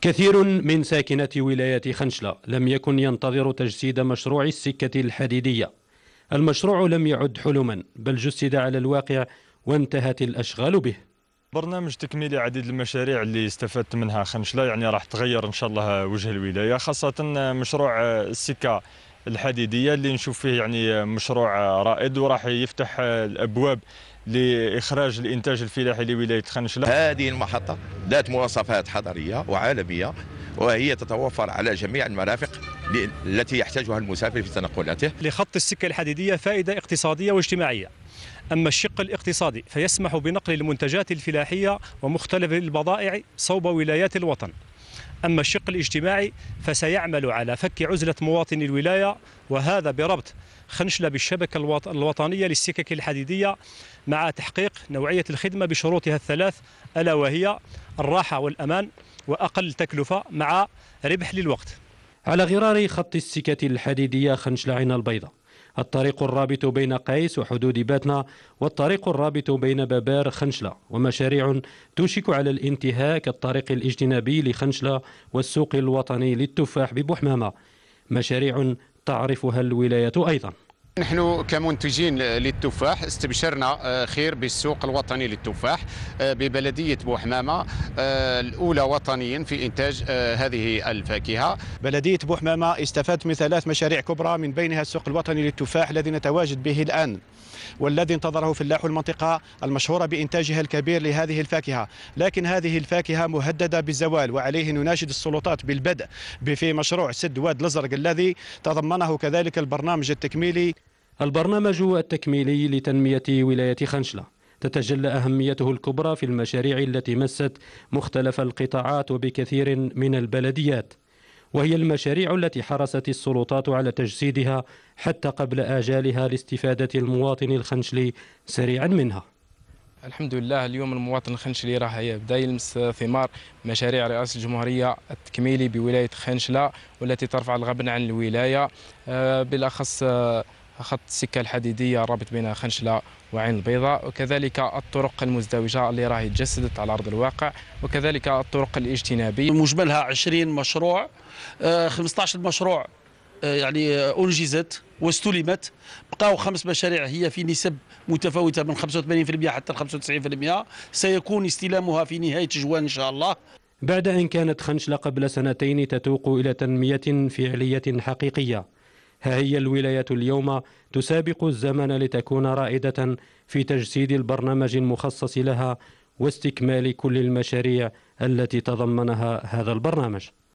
كثير من ساكنة ولاية خنشلة لم يكن ينتظر تجسيد مشروع السكة الحديدية المشروع لم يعد حلما بل جسد على الواقع وانتهت الأشغال به برنامج تكميلي عديد المشاريع اللي استفدت منها خنشلة يعني راح تغير إن شاء الله وجه الولاية خاصة مشروع السكة الحديديه اللي نشوف فيه يعني مشروع رائد وراح يفتح الابواب لاخراج الانتاج الفلاحي لولايه خنشله هذه المحطه ذات مواصفات حضريه وعالميه وهي تتوفر على جميع المرافق التي يحتاجها المسافر في تنقلاته لخط السكه الحديديه فائده اقتصاديه واجتماعيه أما الشق الاقتصادي فيسمح بنقل المنتجات الفلاحية ومختلف البضائع صوب ولايات الوطن أما الشق الاجتماعي فسيعمل على فك عزلة مواطني الولاية وهذا بربط خنشلة بالشبكة الوطنية للسكك الحديدية مع تحقيق نوعية الخدمة بشروطها الثلاث ألا وهي الراحة والأمان وأقل تكلفة مع ربح للوقت على غرار خط السكة الحديدية خنشلة عين البيضاء الطريق الرابط بين قيس وحدود باتنا والطريق الرابط بين بابار خنشلة ومشاريع توشك على الانتهاء كالطريق الاجتنابي لخنشلة والسوق الوطني للتفاح ببوحمامة مشاريع تعرفها الولاية أيضاً نحن كمنتجين للتفاح استبشرنا آه، خير بالسوق الوطني للتفاح آه، ببلدية بوحمامة آه، الأولى وطنيا في إنتاج هذه الفاكهة بلدية بوحمامة استفادت من ثلاث مشاريع كبرى من بينها السوق الوطني للتفاح الذي نتواجد به الآن والذي انتظره فلاح المنطقة المشهورة بإنتاجها الكبير لهذه الفاكهة لكن هذه الفاكهة مهددة بالزوال وعليه نناشد السلطات بالبدء في مشروع سد واد الأزرق الذي تضمنه كذلك البرنامج التكميلي البرنامج التكميلي لتنمية ولاية خنشلة تتجلى أهميته الكبرى في المشاريع التي مست مختلف القطاعات وبكثير من البلديات وهي المشاريع التي حرصت السلطات على تجسيدها حتى قبل آجالها لاستفادة المواطن الخنشلي سريعا منها الحمد لله اليوم المواطن الخنشلي راه يبدا يلمس ثمار مشاريع رئاسه الجمهوريه التكميلي بولايه خنشله والتي ترفع الغبن عن الولايه آه، بالاخص آه، خط السكه الحديديه رابط بين خنشله وعين البيضاء وكذلك الطرق المزدوجه اللي راهي تجسدت على ارض الواقع وكذلك الطرق الاجتنابيه مجملها 20 مشروع 15 آه، مشروع آه، يعني آه، انجزت واستلمت بقاو خمس مشاريع هي في نسب متفاوته من 85% حتى 95% سيكون استلامها في نهايه جوان ان شاء الله بعد ان كانت خنشله قبل سنتين تتوق الى تنميه فعليه حقيقيه ها هي الولاية اليوم تسابق الزمن لتكون رائدة في تجسيد البرنامج المخصص لها واستكمال كل المشاريع التي تضمنها هذا البرنامج